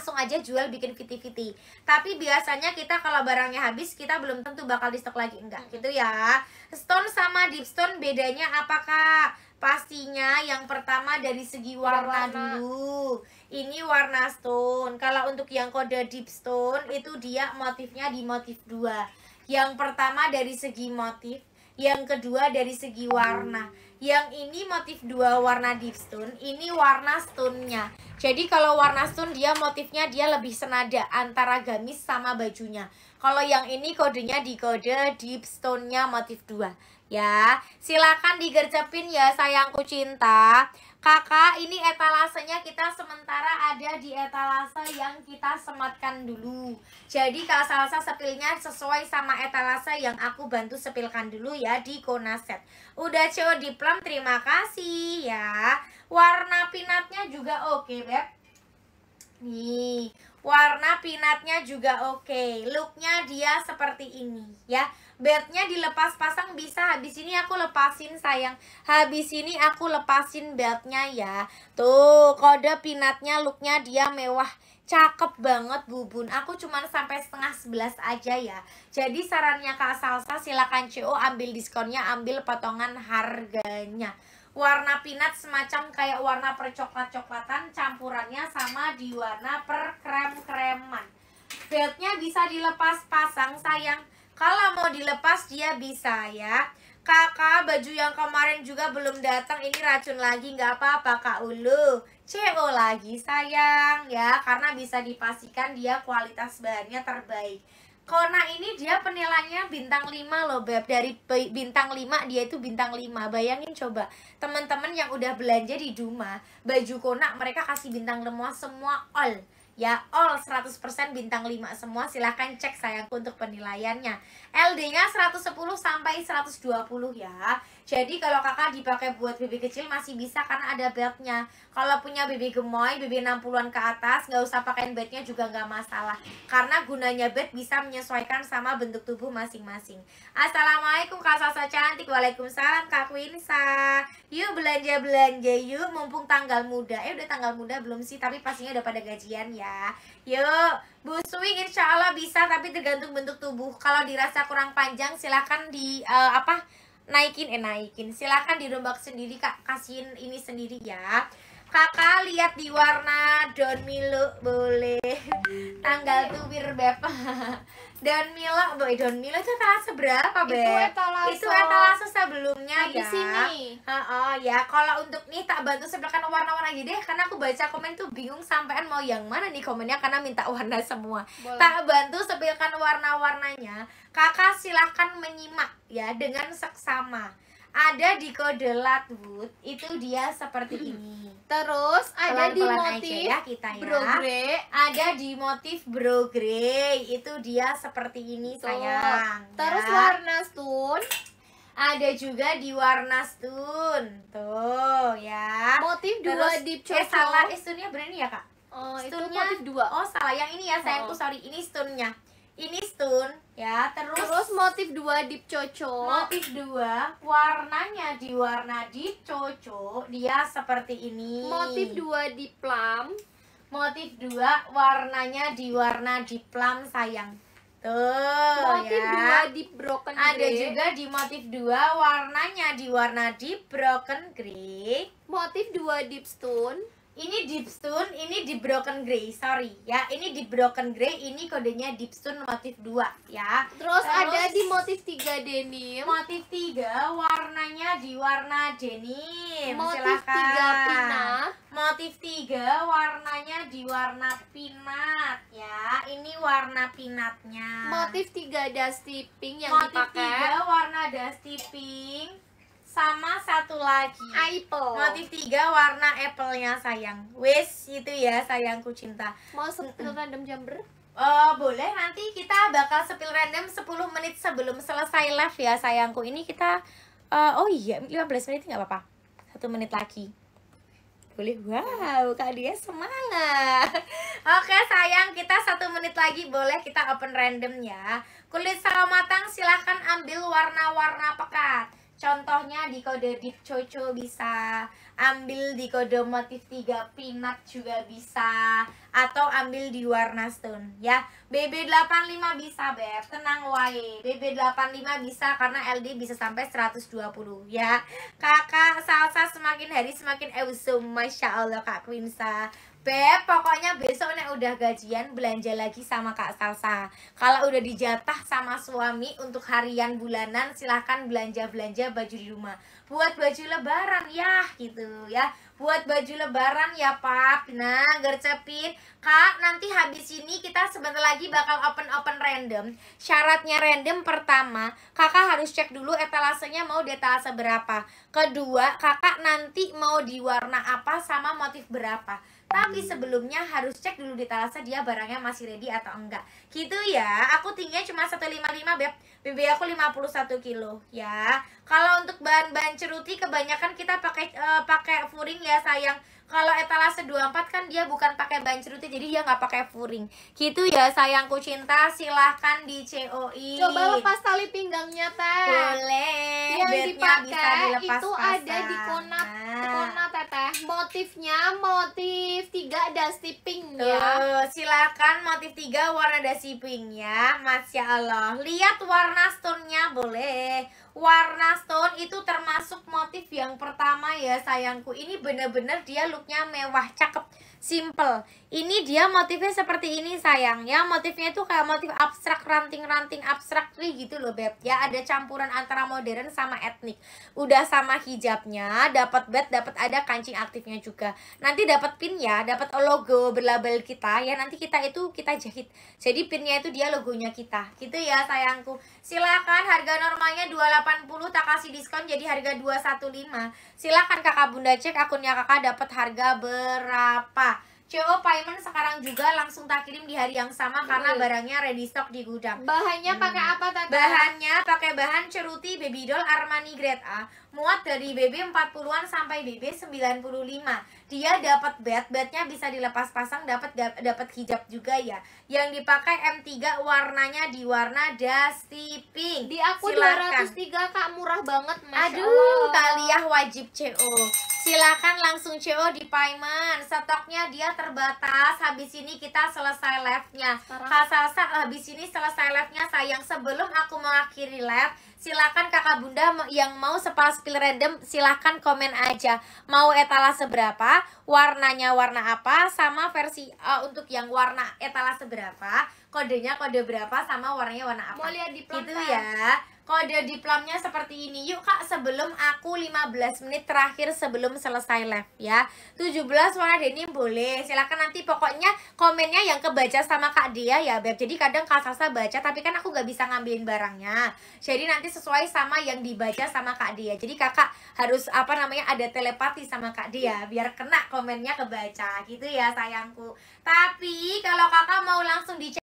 langsung aja jual bikin fiti-fiti tapi biasanya kita kalau barangnya habis kita belum tentu bakal di stok lagi enggak gitu ya stone sama deep stone bedanya apakah pastinya yang pertama dari segi warna, warna. dulu ini warna stone kalau untuk yang kode deep stone itu dia motifnya di motif dua yang pertama dari segi motif yang kedua dari segi warna yang ini motif dua warna deep stone ini warna stone-nya jadi kalau warna stone dia motifnya dia lebih senada antara gamis sama bajunya kalau yang ini kodenya di kode deep stone-nya motif dua ya silakan digercepin ya sayangku cinta kakak ini etalasenya kita sementara ada di etalase yang kita sematkan dulu jadi kalau salah salsa sepilnya sesuai sama etalase yang aku bantu sepilkan dulu ya di konaset udah cewek di plus Instagram. Terima kasih ya. Warna pinatnya juga oke, okay, Beb. Nih, warna pinatnya juga oke. Okay. Looknya dia seperti ini ya. Bednya dilepas pasang bisa. Habis ini aku lepasin sayang. Habis ini aku lepasin beltnya ya. Tuh, kode pinatnya looknya dia mewah cakep banget bubun aku cuman sampai setengah sebelas aja ya jadi sarannya kak Salsa silakan CO ambil diskonnya ambil potongan harganya warna pinat semacam kayak warna percoklat-coklatan campurannya sama di warna per krem kreman beltnya bisa dilepas pasang sayang kalau mau dilepas dia bisa ya Kakak, baju yang kemarin juga belum datang ini racun lagi, nggak apa-apa Kak Ulu. CO lagi sayang ya, karena bisa dipastikan dia kualitas bahannya terbaik. Kona ini dia penilainya bintang 5 loh Beb Dari bintang 5 dia itu bintang 5 Bayangin coba teman-teman yang udah belanja di Duma Baju Kona mereka kasih bintang lemah semua all ya all 100% bintang 5 semua silahkan cek sayangku untuk penilaiannya LD nya 110 sampai 120 ya jadi kalau kakak dipakai buat bibi kecil masih bisa karena ada beltnya. Kalau punya bibi gemoy, bibi 60-an ke atas, nggak usah pakai beltnya juga nggak masalah. Karena gunanya belt bisa menyesuaikan sama bentuk tubuh masing-masing. Assalamualaikum Kak Sasa Cantik, Waalaikumsalam Kak winsa Yuk belanja-belanja yuk, mumpung tanggal muda. Eh udah tanggal muda belum sih, tapi pastinya udah pada gajian ya. Yuk, Bu Swing insya Allah bisa, tapi tergantung bentuk tubuh. Kalau dirasa kurang panjang, silahkan di uh, apa naikin eh naikin silahkan dirombak sendiri kak kasihin ini sendiri ya kakak lihat di warna Don Milo boleh tanggal iya. tuwir bapak Don Milo boy Don Milo itu etalase seberapa beb itu etalase itu etalase sebelumnya ya di sini oh ya kalau untuk nih tak bantu sebelahkan warna-warna aja deh karena aku baca komen tuh bingung sampean mau yang mana nih komennya karena minta warna semua tak bantu sebelahkan warna-warnanya kakak silahkan menyimak ya dengan seksama ada di kode Latwood hmm. ya, ya. itu dia seperti ini. Terus ada Pelan -pelan di motif ya kita ya. Bro grey. Ada di motif bro grey itu dia seperti ini Tuh. sayang. Terus ya. warna stun ada juga di warna stun. Tuh ya. Motif dua di Eh salah, eh, stone-nya berani ya, Kak? Oh, stone itu motif dua. Oh, salah. Yang ini ya, sayangku oh. sorry. Ini stunnya ini stone ya terus terus motif dua di cocok motif dua warnanya di warna di cocok dia seperti ini motif dua di plum motif dua warnanya di warna di plum sayang Tuh, motif ya. dua deep broken gray. Ada juga di motif dua warnanya di warna deep broken grey. Motif dua deep stone ini deep stone, ini di Broken Grey, sorry ya. Ini di Broken Grey, ini kodenya deep stone motif 2 ya. Terus, Terus ada di motif 3 denim. Motif 3 warnanya di warna denim. Motif Silahkan. 3 pinat. Motif 3 warnanya di warna pinat ya. Ini warna pinatnya. Motif 3 dusty pink yang motif dipakai. Motif 3 warna dusty pink sama satu lagi Apple motif tiga warna apple-nya sayang wes itu ya sayangku cinta mau sepil random jumper Uh, boleh nanti kita bakal sepil random 10 menit sebelum selesai live ya sayangku ini kita uh, oh iya 15 menit nggak apa-apa satu menit lagi boleh wow kak dia semangat oke sayang kita satu menit lagi boleh kita open random ya kulit sawo matang silahkan ambil warna-warna pekat Contohnya di kode deep coco bisa, ambil di kode motif 3 pinat juga bisa, atau ambil di warna stone ya BB85 bisa Beb tenang wae BB85 bisa karena LD bisa sampai 120 ya kakak salsa semakin hari semakin awesome Masya Allah Kak Quinsa Beb, pokoknya besok nih udah gajian belanja lagi sama Kak Salsa. Kalau udah dijatah sama suami untuk harian bulanan, silahkan belanja-belanja baju di rumah buat baju lebaran ya gitu ya buat baju lebaran ya pap nah gercepin kak nanti habis ini kita sebentar lagi bakal open open random syaratnya random pertama kakak harus cek dulu etalasenya mau di etalase berapa kedua kakak nanti mau diwarna apa sama motif berapa tapi sebelumnya harus cek dulu di Talasa dia barangnya masih ready atau enggak. Gitu ya. Aku tingginya cuma 155, Beb. BB aku 51 kilo ya. Kalau untuk bahan-bahan ceruti kebanyakan kita pakai uh, pakai furing ya, sayang. Kalau etalase 24 kan dia bukan pakai bahan ceruti jadi dia nggak pakai furing. Gitu ya, sayangku cinta. Silahkan di COI. Coba lepas tali pinggangnya, Teh. Boleh. Yang dipakai bisa dilepas itu pasang. ada di kona kona Teteh. Motifnya motif tiga ada pink ya. uh, silakan motif tiga warna dusty pink ya. Masya Allah. Lihat warna stone-nya boleh warna stone itu termasuk motif yang pertama ya sayangku Ini bener-bener dia looknya mewah, cakep, simple Ini dia motifnya seperti ini sayang ya Motifnya itu kayak motif abstrak, ranting-ranting, abstrak tree gitu loh Beb Ya ada campuran antara modern sama etnik Udah sama hijabnya, dapat bed, dapat ada kancing aktifnya juga Nanti dapat pin ya, dapat logo berlabel kita ya Nanti kita itu kita jahit Jadi pinnya itu dia logonya kita gitu ya sayangku Silakan harga normalnya 28 280 tak kasih diskon jadi harga 215. Silahkan kakak bunda cek akunnya kakak dapat harga berapa. CO payment sekarang juga langsung tak kirim di hari yang sama karena barangnya ready stock di gudang. Bahannya hmm. pakai apa tadi? Bahannya pakai bahan ceruti baby doll Armani grade A, muat dari BB 40-an sampai BB 95. Dia dapat bed, bednya bisa dilepas pasang, dapat dapat hijab juga ya. Yang dipakai M3 warnanya di warna dusty pink. Di aku Silahkan. 203 Kak, murah banget mas. Aduh, Allah. taliah wajib CO. Silahkan langsung CO di payment Stoknya dia terbatas Habis ini kita selesai live-nya Kak Salsa habis ini selesai live-nya Sayang sebelum aku mengakhiri live Silahkan kakak bunda yang mau sepas skill random Silahkan komen aja Mau etalase berapa Warnanya warna apa Sama versi uh, untuk yang warna etalase berapa Kodenya kode berapa Sama warnanya warna apa Mau lihat di Itu ya kode diplomnya seperti ini yuk kak sebelum aku 15 menit terakhir sebelum selesai live ya 17 warna denim boleh silahkan nanti pokoknya komennya yang kebaca sama kak dia ya Beb jadi kadang kak Sasa baca tapi kan aku gak bisa ngambilin barangnya jadi nanti sesuai sama yang dibaca sama kak dia jadi kakak harus apa namanya ada telepati sama kak dia biar kena komennya kebaca gitu ya sayangku tapi kalau kakak mau langsung dicek